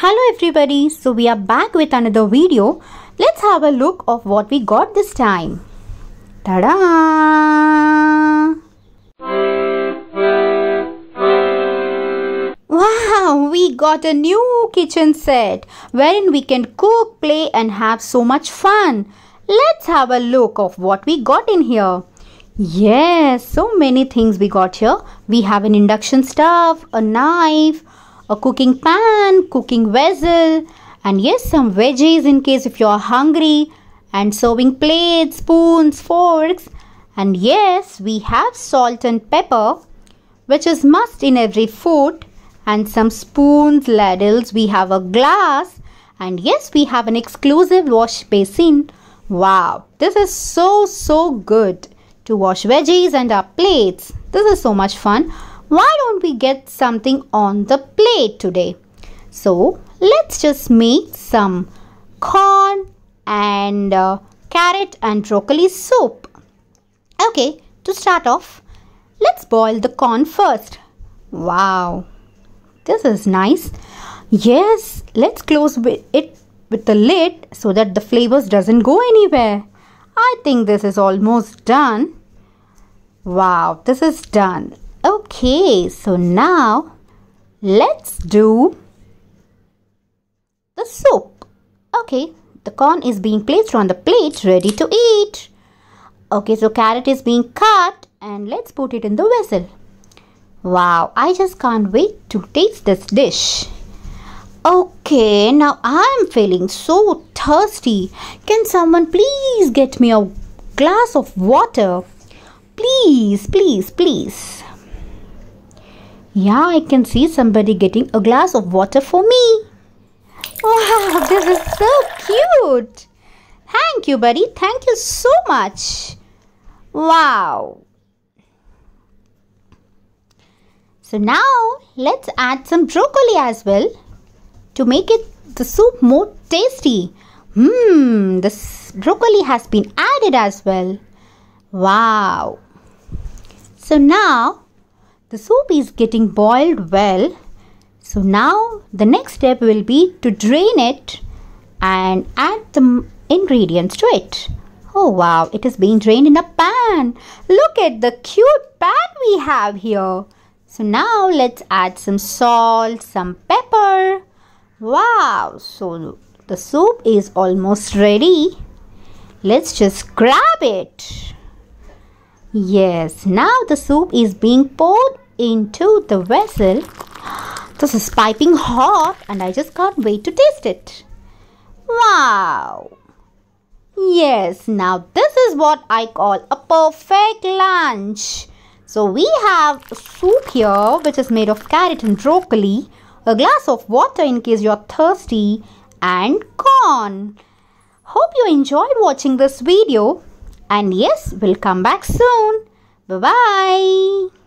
Hello everybody, so we are back with another video. Let's have a look of what we got this time. Ta-da! Wow, we got a new kitchen set wherein we can cook, play and have so much fun. Let's have a look of what we got in here. Yes, so many things we got here. We have an induction stove, a knife, a cooking pan, cooking vessel, and yes, some veggies in case if you are hungry, and serving plates, spoons, forks. And yes, we have salt and pepper, which is must in every food, and some spoons, ladles. We have a glass, and yes, we have an exclusive wash basin. Wow, this is so so good to wash veggies and our plates. This is so much fun why don't we get something on the plate today? So let's just make some corn and uh, carrot and broccoli soup. Okay, to start off, let's boil the corn first. Wow, this is nice. Yes, let's close it with the lid so that the flavors doesn't go anywhere. I think this is almost done. Wow, this is done. Okay, so now let's do the soup. Okay, the corn is being placed on the plate ready to eat. Okay, so carrot is being cut and let's put it in the vessel. Wow, I just can't wait to taste this dish. Okay, now I'm feeling so thirsty. Can someone please get me a glass of water? Please, please, please. Yeah, I can see somebody getting a glass of water for me. Wow, this is so cute. Thank you, buddy. Thank you so much. Wow. So now let's add some broccoli as well to make it the soup more tasty. Mmm, this broccoli has been added as well. Wow. So now the soup is getting boiled well. So now the next step will be to drain it and add the ingredients to it. Oh wow, it is being drained in a pan. Look at the cute pan we have here. So now let's add some salt, some pepper. Wow, so the soup is almost ready. Let's just grab it. Yes, now the soup is being poured into the vessel. This is piping hot and I just can't wait to taste it. Wow! Yes, now this is what I call a perfect lunch. So we have soup here which is made of carrot and broccoli, a glass of water in case you're thirsty and corn. Hope you enjoyed watching this video. And yes, we'll come back soon. Bye-bye.